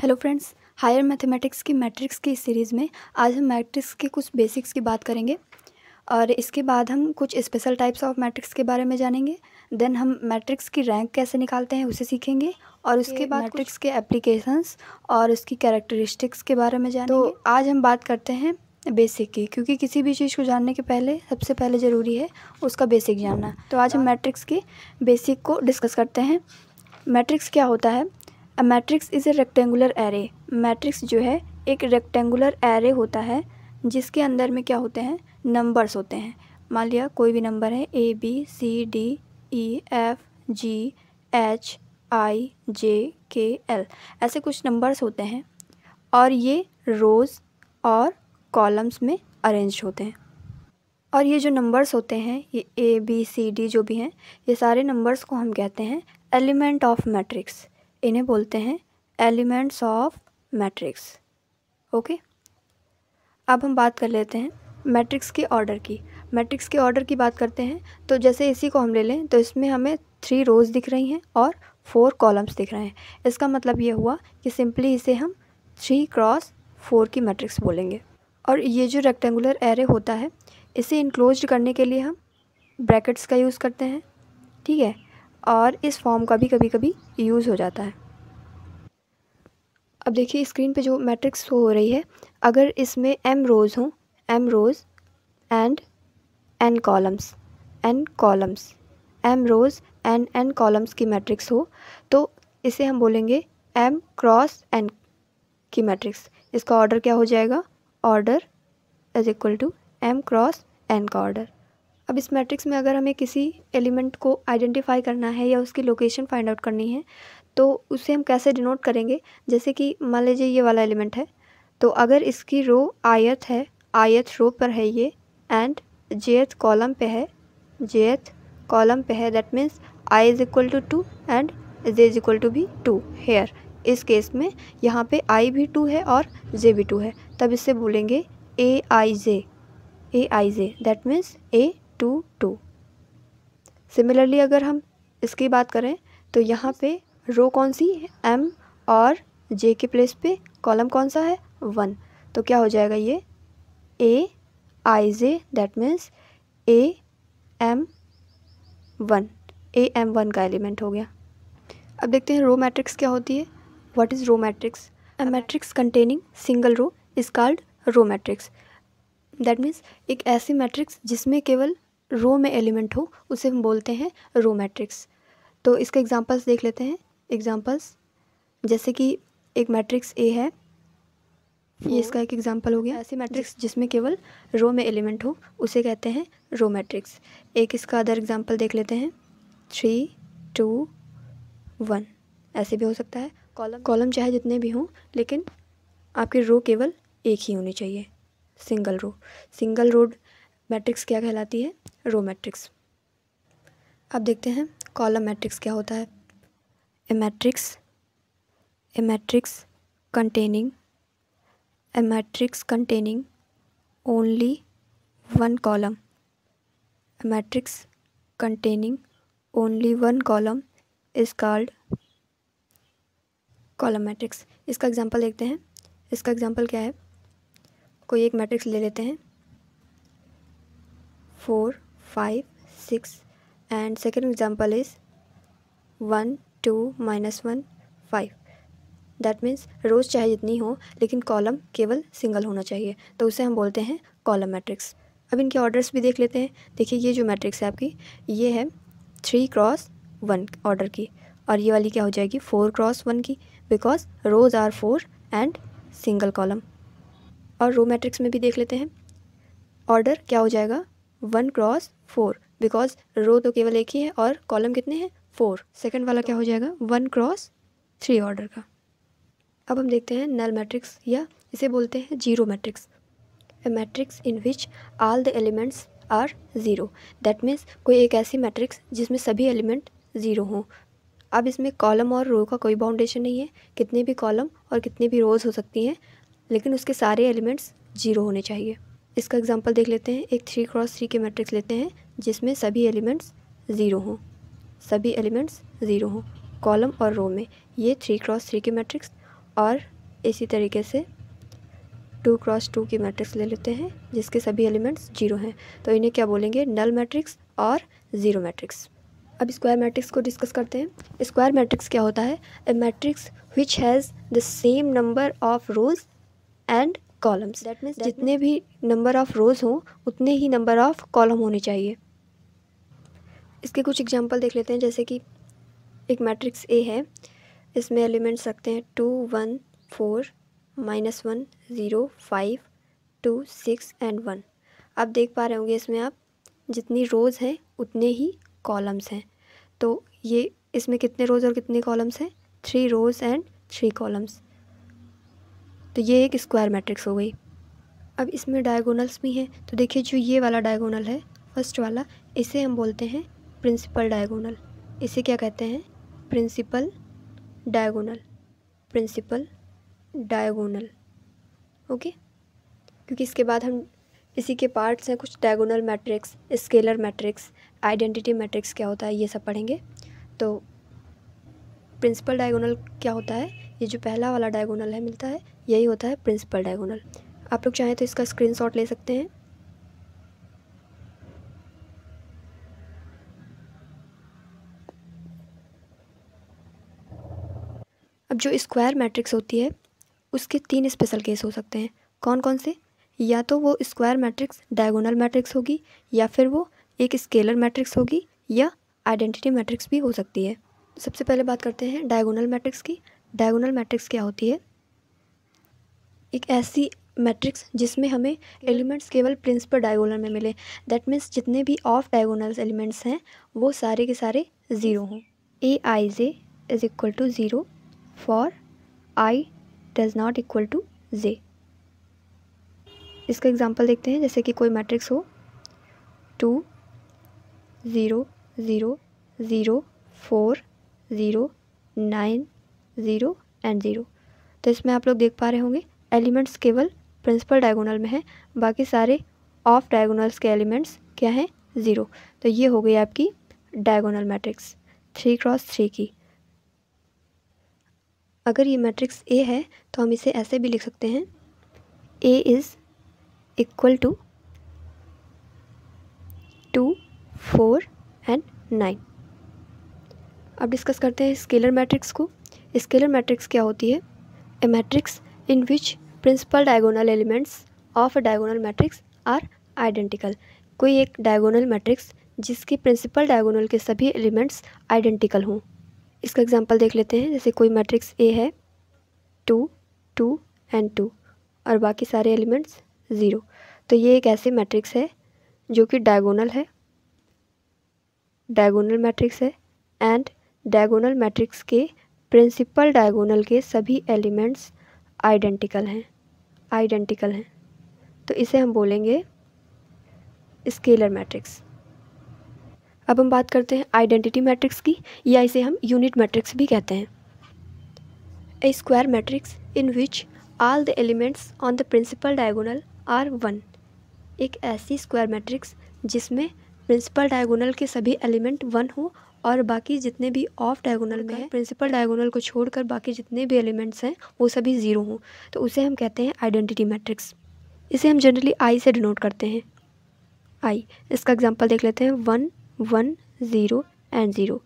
Hello friends higher mathematics की matrix की series में आज हम मैट्रिक्स के कुछ बेसिक्स की बात करेंगे और इसके बाद हम कुछ स्पेशल टाइप्स ऑफ मैट्रिक्स के बारे में जानेंगे देन हम मैट्रिक्स की रैंक कैसे निकालते हैं उसे सीखेंगे और उसके बाद मैट्रिक्स के एप्लीकेशंस और उसकी कैरेक्टरिस्टिक्स के बारे में जानेंगे तो आज हम बात करते हैं बेसिक की क्योंकि किसी भी चीज़ को जानने के पहले सबसे पहले ज़रूरी है उसका बेसिक जानना तो आज हम मैट्रिक्स हाँ। के बेसिक को डिस्कस करते हैं मैट्रिक्स क्या होता है a matrix is a rectangular array matrix जो है एक रेक्टेंगुलर एरे होता है जिसके अंदर में क्या होते हैं नंबर्स होते हैं मान लिया कोई भी नंबर है A B C D E F G H I J K L ऐसे कुछ नंबर्स होते हैं और ये रोज़ और कॉलम्स में अरेंज होते हैं और ये जो नंबर्स होते हैं ये ए बी सी डी जो भी हैं ये सारे नंबर्स को हम कहते हैं एलिमेंट ऑफ मैट्रिक्स इन्हें बोलते हैं एलिमेंट्स ऑफ मैट्रिक्स ओके अब हम बात कर लेते हैं मैट्रिक्स के ऑर्डर की मैट्रिक्स के ऑर्डर की बात करते हैं तो जैसे इसी को हम ले लें तो इसमें हमें थ्री रोज़ दिख रही हैं और फोर कॉलम्स दिख रहे हैं इसका मतलब ये हुआ कि सिंपली इसे हम थ्री क्रॉस फोर की मैट्रिक्स बोलेंगे और ये जो रेक्टेंगुलर एरे होता है इसे इनक्लोज करने के लिए हम ब्रैकेट्स का यूज़ करते हैं ठीक है और इस फॉर्म का भी कभी कभी यूज़ हो जाता है अब देखिए स्क्रीन पे जो मैट्रिक्स हो रही है अगर इसमें एम रोज़ हों M rows and N columns N columns M rows and N columns की मैट्रिक्स हो तो इसे हम बोलेंगे एम क्रॉस एन की मैट्रिक्स इसका ऑर्डर क्या हो जाएगा order is equal to M cross N का ऑर्डर अब इस मैट्रिक्स में अगर हमें किसी एलिमेंट को आइडेंटिफाई करना है या उसकी लोकेशन फाइंड आउट करनी है तो उसे हम कैसे डिनोट करेंगे जैसे कि मान लीजिए ये वाला एलिमेंट है तो अगर इसकी रो आयथ है आयथ रो पर है ये एंड जेथ कॉलम पे है जेथ कॉलम पे है that means I is equal to two and J is equal to भी टू हेयर इस केस में यहाँ पे आई भी टू है और जे भी टू है तब इससे बोलेंगे A I J A I J that means A two two similarly अगर हम इसकी बात करें तो यहाँ पे रो कौन सी एम और जे के प्लेस पे कॉलम कौन सा है वन तो क्या हो जाएगा ये A I J that means A M one A M one का एलिमेंट हो गया अब देखते हैं रो मैट्रिक्स क्या होती है what is row matrix a matrix containing single row is called row matrix that means एक ऐसी मैट्रिक्स जिसमें केवल रो में एलिमेंट हो उसे हम बोलते हैं रो मैट्रिक्स तो इसके एग्जांपल्स देख लेते हैं एग्जांपल्स जैसे कि एक मैट्रिक्स ए है ये इसका एक एग्जांपल हो गया ऐसी मैट्रिक्स जिसमें केवल रो में एलिमेंट हो उसे कहते हैं रो मैट्रिक्स एक इसका अदर एग्जांपल देख लेते हैं थ्री टू वन ऐसे भी हो सकता है कॉलम कॉलम चाहे जितने भी हों लेकिन आपकी रो केवल एक ही होनी चाहिए single row single road matrix क्या कहलाती है रो मैट्रिक्स अब देखते हैं कॉलम मैट्रिक्स क्या होता है a matrix a matrix containing a matrix containing only one column a matrix containing only one column is called column matrix इसका एग्जांपल देखते हैं इसका एग्जांपल क्या है कोई एक मैट्रिक्स ले लेते हैं four five six and second example is one two minus one five that means rows चाहे जितनी हो लेकिन कॉलम केवल सिंगल होना चाहिए तो उसे हम बोलते हैं कॉलम मैट्रिक्स अब इनके ऑर्डर्स भी देख लेते हैं देखिए ये जो मैट्रिक्स है आपकी ये है थ्री क्रॉस वन ऑर्डर की और ये वाली क्या हो जाएगी फोर क्रॉस वन की because rows are four and single column और रो मैट्रिक्स में भी देख लेते हैं ऑर्डर क्या हो जाएगा one cross four because row तो केवल एक ही है और कॉलम कितने हैं फोर सेकेंड वाला क्या हो जाएगा वन क्रॉस थ्री ऑर्डर का अब हम देखते हैं नल मैट्रिक्स या इसे बोलते हैं zero matrix a matrix in which all the elements are zero that means कोई एक ऐसी मैट्रिक्स जिसमें सभी एलिमेंट ज़ीरो हों अब इसमें कॉलम और रो का कोई बाउंडेशन नहीं है कितने भी कॉलम और कितने भी रोज़ हो सकती हैं लेकिन उसके सारे एलिमेंट्स ज़ीरो होने चाहिए इसका एग्जाम्पल देख लेते हैं एक थ्री क्रॉस थ्री के मैट्रिक्स लेते हैं जिसमें सभी एलिमेंट्स ज़ीरो हों सभी एलिमेंट्स ज़ीरो हों कॉलम और रो में ये थ्री क्रॉस थ्री के मैट्रिक्स और इसी तरीके से टू क्रॉस टू की मैट्रिक्स ले लेते हैं जिसके सभी एलिमेंट्स जीरो हैं तो इन्हें क्या बोलेंगे नल मैट्रिक्स और ज़ीरो मैट्रिक्स अब स्क्वायर मैट्रिक्स को डिस्कस करते हैं स्क्वायर मैट्रिक्स क्या होता है a matrix which has the same number of rows and columns that means जितने भी नंबर ऑफ़ रोज़ हों उतने ही नंबर ऑफ़ कॉलम होने चाहिए इसके कुछ एग्जांपल देख लेते हैं जैसे कि एक मैट्रिक्स ए है इसमें एलिमेंट्स रखते हैं two one four minus one zero five two six and one आप देख पा रहे होंगे इसमें आप जितनी रोज़ हैं उतने ही कॉलम्स हैं तो ये इसमें कितने रोज़ और कितने कॉलम्स हैं three rows and three columns तो ये एक स्क्वायर मैट्रिक्स हो गई अब इसमें डायगोनल्स भी हैं तो देखिए जो ये वाला डायगोनल है फर्स्ट वाला इसे हम बोलते हैं प्रिंसिपल डायगोनल इसे क्या कहते हैं principal diagonal principal diagonal okay क्योंकि इसके बाद हम इसी के पार्ट्स हैं कुछ diagonal matrix scalar matrix identity matrix क्या होता है ये सब पढ़ेंगे तो प्रिंसिपल डायगोनल क्या होता है ये जो पहला वाला डायगोनल है मिलता है यही होता है प्रिंसिपल डायगोनल आप लोग चाहें तो इसका स्क्रीनशॉट ले सकते हैं अब जो स्क्वायर मैट्रिक्स होती है उसके तीन स्पेशल केस हो सकते हैं कौन कौन से या तो वो स्क्वायर मैट्रिक्स डायगोनल मैट्रिक्स होगी या फिर वो एक स्केलर मैट्रिक्स होगी या आइडेंटिटी मैट्रिक्स भी हो सकती है सबसे पहले बात करते हैं डायगोनल मैट्रिक्स की डायगोनल मैट्रिक्स क्या होती है एक ऐसी मैट्रिक्स जिसमें हमें एलिमेंट्स केवल प्रिंसिपल डायगोनल में मिले दैट मीन्स जितने भी ऑफ डायगोनल एलिमेंट्स हैं वो सारे के सारे ज़ीरो हों A I J is equal to zero for I does not equal to J इसका एग्जांपल देखते हैं जैसे कि कोई मैट्रिक्स हो two zero zero zero four zero nine zero and zero तो इसमें आप लोग देख पा रहे होंगे एलिमेंट्स केवल प्रिंसिपल डायगोनल में हैं बाकी सारे ऑफ डायगोनल्स के एलिमेंट्स क्या हैं ज़ीरो तो ये हो गई आपकी diagonal matrix three cross three की अगर ये मैट्रिक्स ए है तो हम इसे ऐसे भी लिख सकते हैं A is equal to two four and nine अब डिस्कस करते हैं स्केलर मैट्रिक्स को स्केलर मैट्रिक्स क्या होती है a matrix in which principal diagonal elements of diagonal matrix are identical कोई एक डायगोनल मैट्रिक्स जिसके प्रिंसिपल डायगोनल के सभी एलिमेंट्स आइडेंटिकल हों इसका एग्जांपल देख लेते हैं जैसे कोई मैट्रिक्स ए है टू टू एंड टू और बाकी सारे एलिमेंट्स ज़ीरो तो ये एक ऐसी मैट्रिक्स है जो कि डायगोनल है डायगोनल मैट्रिक्स है एंड डायगोनल मैट्रिक्स के प्रिंसिपल डायगोनल के सभी एलिमेंट्स आइडेंटिकल हैं आइडेंटिकल हैं तो इसे हम बोलेंगे स्केलर मैट्रिक्स अब हम बात करते हैं आइडेंटिटी मैट्रिक्स की या इसे हम यूनिट मैट्रिक्स भी कहते हैं a square matrix in which all the elements on the principal diagonal are one एक ऐसी स्क्वायर मैट्रिक्स जिसमें प्रिंसिपल डायगोनल के सभी एलिमेंट वन हो और बाकी जितने भी ऑफ डायगोनल में है प्रिंसिपल डायगोनल को छोड़कर बाकी जितने भी एलिमेंट्स हैं वो सभी ज़ीरो हों तो उसे हम कहते हैं आइडेंटिटी मैट्रिक्स इसे हम जनरली आई से डिनोट करते हैं आई इसका एग्जाम्पल देख लेते हैं one one zero and zero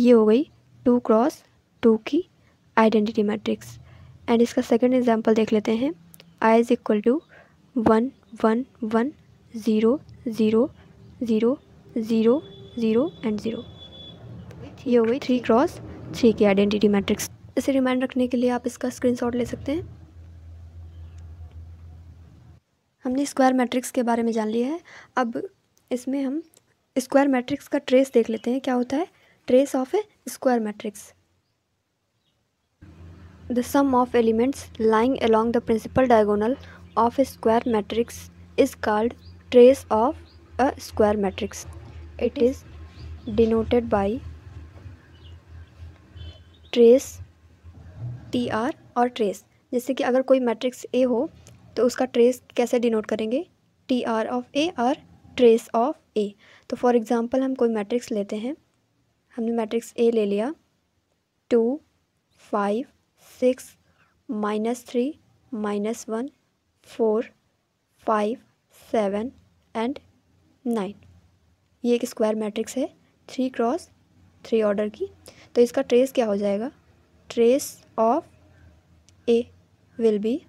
ये हो गई टू क्रॉस टू की आइडेंटिटी मैट्रिक्स एंड इसका सेकेंड एग्जाम्पल देख लेते हैं I is equal to one one one zero zero zero zero zero and zero ये हो गई थ्री क्रॉस थ्री की आइडेंटिटी मैट्रिक्स इसे रिमाइंड रखने के लिए आप इसका स्क्रीनशॉट ले सकते हैं हमने स्क्वायर मैट्रिक्स के बारे में जान लिया है अब इसमें हम स्क्वायर मैट्रिक्स का ट्रेस देख लेते हैं क्या होता है trace of a square matrix the sum of elements lying along the principal diagonal of a square matrix is called trace of a square matrix it is denoted by trace T R और trace जैसे कि अगर कोई matrix A हो तो उसका trace कैसे denote करेंगे टी आर ऑफ ए और ट्रेस ऑफ ए तो फॉर एग्ज़ाम्पल हम कोई मैट्रिक्स लेते हैं हमने मैट्रिक्स ए ले लिया two five six minus three minus one four five seven and nine ये एक स्क्वायर मैट्रिक्स है थ्री क्रॉस थ्री ऑर्डर की तो इसका ट्रेस क्या हो जाएगा trace of A will be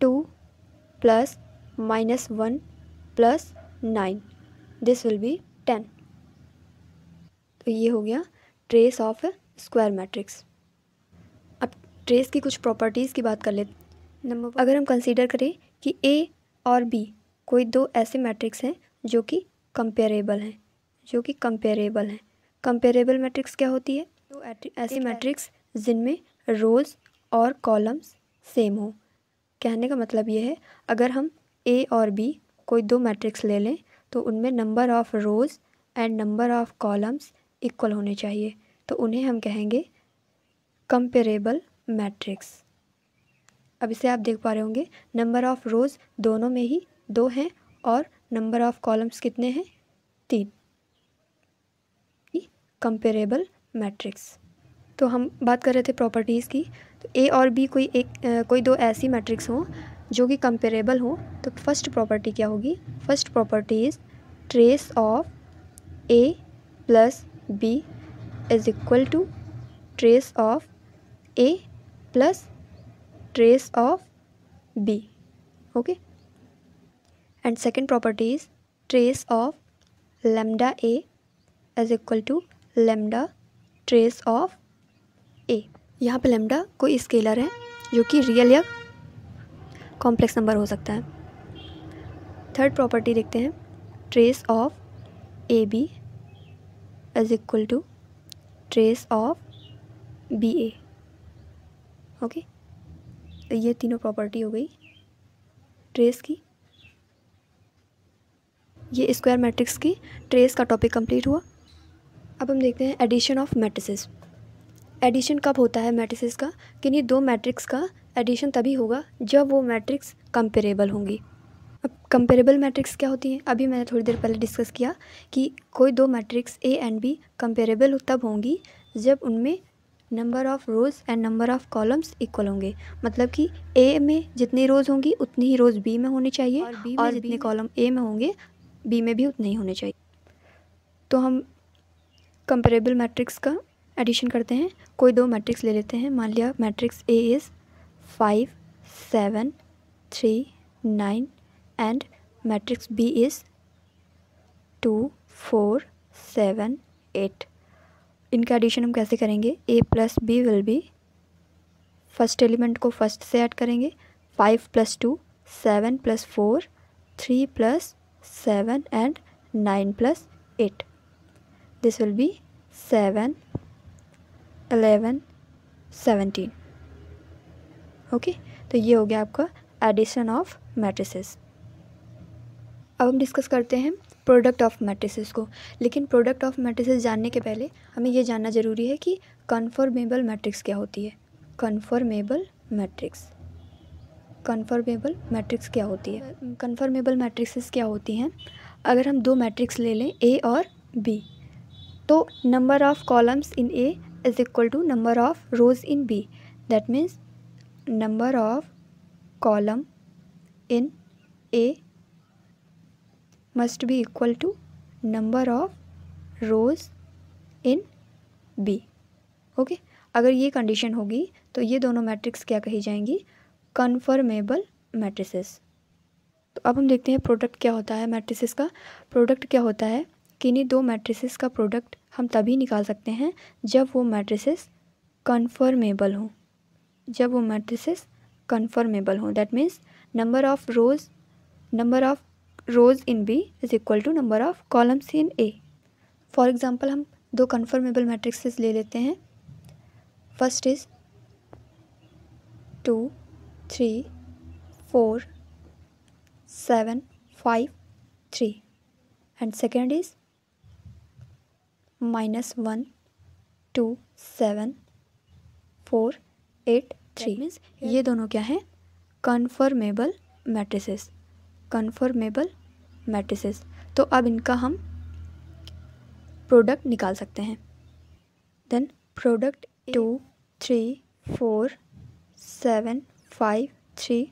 two plus minus one plus nine this will be ten तो ये हो गया ट्रेस ऑफ स्क्वायर मैट्रिक्स अब ट्रेस की कुछ प्रॉपर्टीज़ की बात कर ले नंबर अगर हम कंसीडर करें कि ए और बी कोई दो ऐसे मैट्रिक्स हैं जो कि कंपेरेबल हैं जो कि कंपेरेबल हैं कंपेरेबल मैट्रिक्स क्या होती है तो ऐसी मैट्रिक्स जिनमें रोज़ और कॉलम्स सेम हो कहने का मतलब ये है अगर हम ए और बी कोई दो मैट्रिक्स ले लें तो उनमें number of rows and number of columns equal होने चाहिए तो उन्हें हम कहेंगे कंपेरेबल मैट्रिक्स अब इसे आप देख पा रहे होंगे नंबर ऑफ़ रोज़ दोनों में ही दो हैं और नंबर ऑफ़ कॉलम्स कितने हैं तीन कंपेरेबल मैट्रिक्स तो हम बात कर रहे थे प्रॉपर्टीज़ की तो ए और बी कोई एक आ, कोई दो ऐसी मैट्रिक्स हों जो कि कंपेरेबल हों तो फर्स्ट प्रॉपर्टी क्या होगी first property is trace of A plus B is equal to trace of A plus trace of B okay and second property is trace of lambda A is equal to lambda trace of A यहाँ पे lambda कोई scalar है जो कि real या complex number हो सकता है थर्ड प्रॉपर्टी देखते हैं trace of A B is equal to trace of B A okay तो ये तीनों प्रॉपर्टी हो गई ट्रेस की ये स्क्वायर मैट्रिक्स की ट्रेस का टॉपिक कंप्लीट हुआ अब हम देखते हैं एडिशन ऑफ मैट्रिसेस एडिशन कब होता है मैट्रिसेस का किन्हीं दो मैट्रिक्स का एडिशन तभी होगा जब वो मैट्रिक्स कंपेरेबल होंगी अब कंपेरेबल मैट्रिक्स क्या होती हैं अभी मैंने थोड़ी देर पहले डिस्कस किया कि कोई दो matrix A and B comparable तब होंगी जब उनमें number of rows and number of columns equal होंगे मतलब कि ए में जितनी रोज़ होंगी उतनी ही रोज़ बी में होनी चाहिए और, बी और जितने कॉलम ए में होंगे बी में भी उतने ही होने चाहिए तो हम कंपेरेबल मैट्रिक्स का एडिशन करते हैं कोई दो मैट्रिक्स ले लेते हैं मान लिया matrix A is five seven three nine and matrix B is two four seven eight इनका एडिशन हम कैसे करेंगे A plus B will be first element को फर्स्ट से ऐड करेंगे five plus two seven plus four three plus seven and nine plus eight this will be 7 11 17 okay तो ये हो गया आपका एडिशन ऑफ मैट्रिसेस अब हम डिस्कस करते हैं प्रोडक्ट ऑफ मैट्रिसेस को लेकिन प्रोडक्ट ऑफ मैट्रिसेस जानने के पहले हमें ये जानना ज़रूरी है कि कन्फर्मेबल मैट्रिक्स क्या होती है कन्फर्मेबल मैट्रिक्स कन्फर्मेबल मैट्रिक्स क्या होती है कन्फर्मेबल मैट्रिक्स क्या होती हैं अगर हम दो मैट्रिक्स ले लें ए और बी तो number of columns in A is equal to number of rows in B that means number of column in A must be equal to number of rows in B okay अगर ये condition होगी तो ये दोनों matrix क्या कही जाएंगी conformable matrices तो अब हम देखते हैं प्रोडक्ट क्या होता है मैट्रिसेस का प्रोडक्ट क्या होता है किन्हीं दो मैट्रिसेस का प्रोडक्ट हम तभी निकाल सकते हैं जब वो मैट्रिसेस कन्फर्मेबल हों जब वो मैट्रिसेस कन्फर्मेबल हों that means number of rows number of rows in B is equal to number of columns in A for example हम दो कन्फर्मेबल मैट्रिक्सेस ले लेते हैं first is two three four seven five three and second is minus one two seven four eight three means ये दोनों क्या हैं conformable matrices conformable matrices तो अब इनका हम प्रोडक्ट निकाल सकते हैं then product two three four seven five three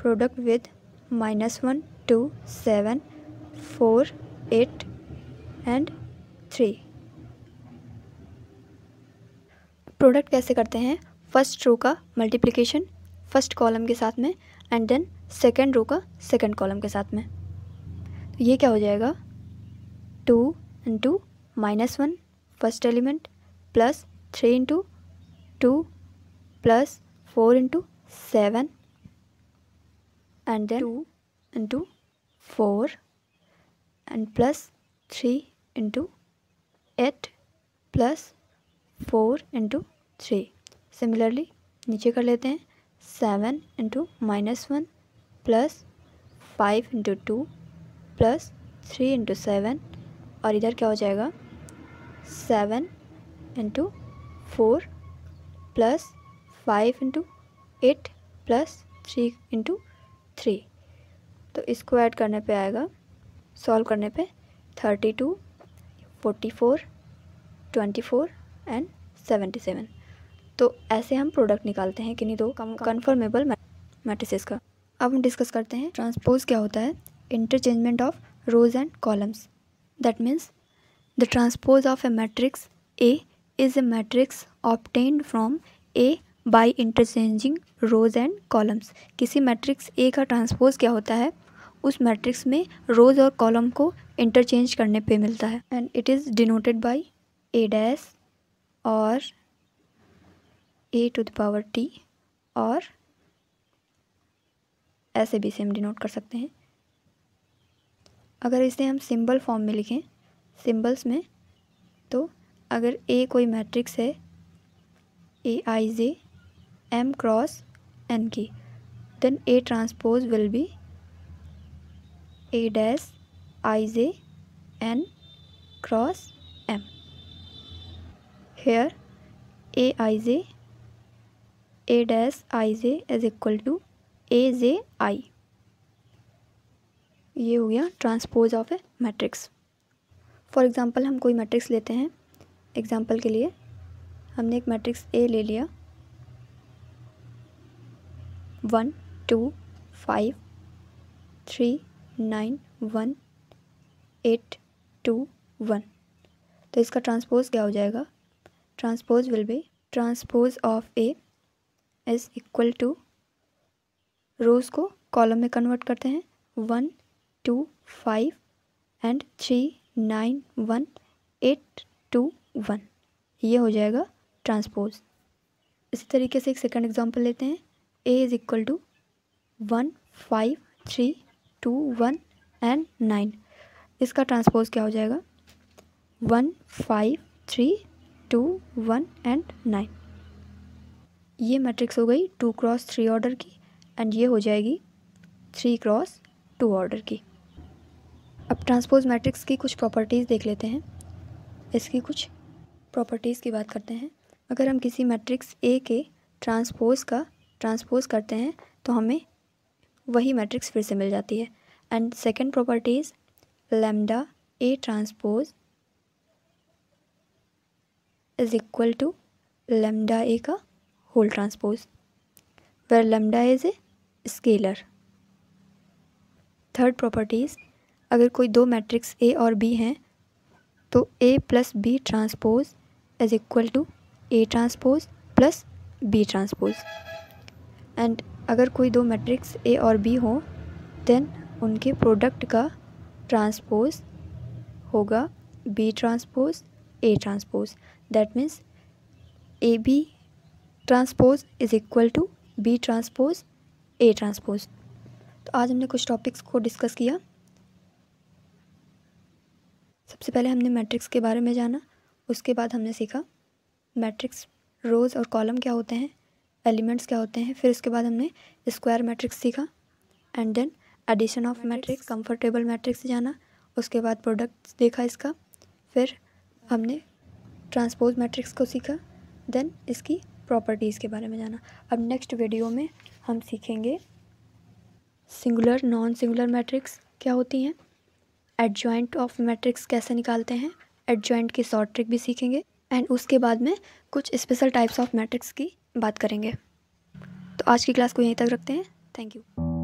product with minus one two seven four eight and three product कैसे करते हैं फर्स्ट रो का मल्टीप्लिकेशन फर्स्ट कॉलम के साथ में एंड देन सेकेंड रो का सेकेंड कॉलम के साथ में तो ये क्या हो जाएगा two into minus one first element plus three into two plus four into seven and then two into four and plus three into eight plus four into three similarly नीचे कर लेते हैं seven into minus one plus five into two plus three into seven और इधर क्या हो जाएगा seven into four plus five into eight plus three into three तो इसको ऐड करने पे आएगा सॉल्व करने पे thirty two forty four twenty four and seventy seven तो ऐसे हम प्रोडक्ट निकालते हैं किन्हीं दो कन्फर्मेबल मैट्रिसेस का अब हम डिस्कस करते हैं ट्रांसपोज क्या होता है interchangement of rows and columns that means the transpose of a matrix A is a matrix obtained from A by interchanging rows and columns किसी मैट्रिक्स ए का ट्रांसपोज क्या होता है उस मैट्रिक्स में रोज और कॉलम को इंटरचेंज करने पे मिलता है and it is denoted by A dash और A to the power T और ऐसे भी से हम डिनोट कर सकते हैं अगर इसे हम सिंबल फॉर्म में लिखें सिंबल्स में तो अगर ए कोई मैट्रिक्स है A I J M cross N की then A transpose will be A dash I J N cross here A I J A dash I J is equal to A J I ये हो गया transpose of a matrix for example हम कोई matrix लेते हैं example के लिए हमने एक मैट्रिक्स ए ले लिया one two five three nine one eight two one तो इसका ट्रांसपोज क्या हो जाएगा transpose will be transpose of A is equal to rows को कॉलम में कन्वर्ट करते हैं one two five and three nine one eight two one ये हो जाएगा ट्रांसपोज इसी तरीके से एक सेकेंड एग्जाम्पल लेते हैं A is equal to one five three two one and nine इसका ट्रांसपोज क्या हो जाएगा one five three two one and nine ये मैट्रिक्स हो गई टू क्रॉस थ्री ऑर्डर की एंड ये हो जाएगी थ्री क्रॉस टू ऑर्डर की अब ट्रांसपोज मैट्रिक्स की कुछ प्रॉपर्टीज़ देख लेते हैं इसकी कुछ प्रॉपर्टीज़ की बात करते हैं अगर हम किसी मैट्रिक्स ए के ट्रांसपोज का ट्रांसपोज करते हैं तो हमें वही मैट्रिक्स फिर से मिल जाती है and second properties lambda A transpose is equal to lambda A का whole transpose where lambda is a scalar third properties अगर कोई दो मैट्रिक्स ए और बी हैं तो A plus B transpose is equal to A transpose plus B transpose and अगर कोई दो मैट्रिक्स ए और बी हो देन उनके प्रोडक्ट का ट्रांसपोज होगा B transpose A transpose that means A B transpose is equal to B transpose A transpose तो आज हमने कुछ टॉपिक्स को डिस्कस किया सबसे पहले हमने मैट्रिक्स के बारे में जाना उसके बाद हमने सीखा मैट्रिक्स रोज़ और कॉलम क्या होते हैं एलिमेंट्स क्या होते हैं फिर उसके बाद हमने स्क्वायर मैट्रिक्स सीखा and then addition of matrix comfortable matrix जाना उसके बाद प्रोडक्ट्स देखा इसका फिर हमने ट्रांसपोज मैट्रिक्स को सीखा देन इसकी प्रॉपर्टीज़ के बारे में जाना अब नेक्स्ट वीडियो में हम सीखेंगे सिंगुलर नॉन सिंगुलर मैट्रिक्स क्या होती हैं एडजॉइंट ऑफ मैट्रिक्स कैसे निकालते हैं एडजॉइंट की शॉर्ट ट्रिक भी सीखेंगे एंड उसके बाद में कुछ स्पेशल टाइप्स ऑफ मैट्रिक्स की बात करेंगे तो आज की क्लास को यहीं तक रखते हैं थैंक यू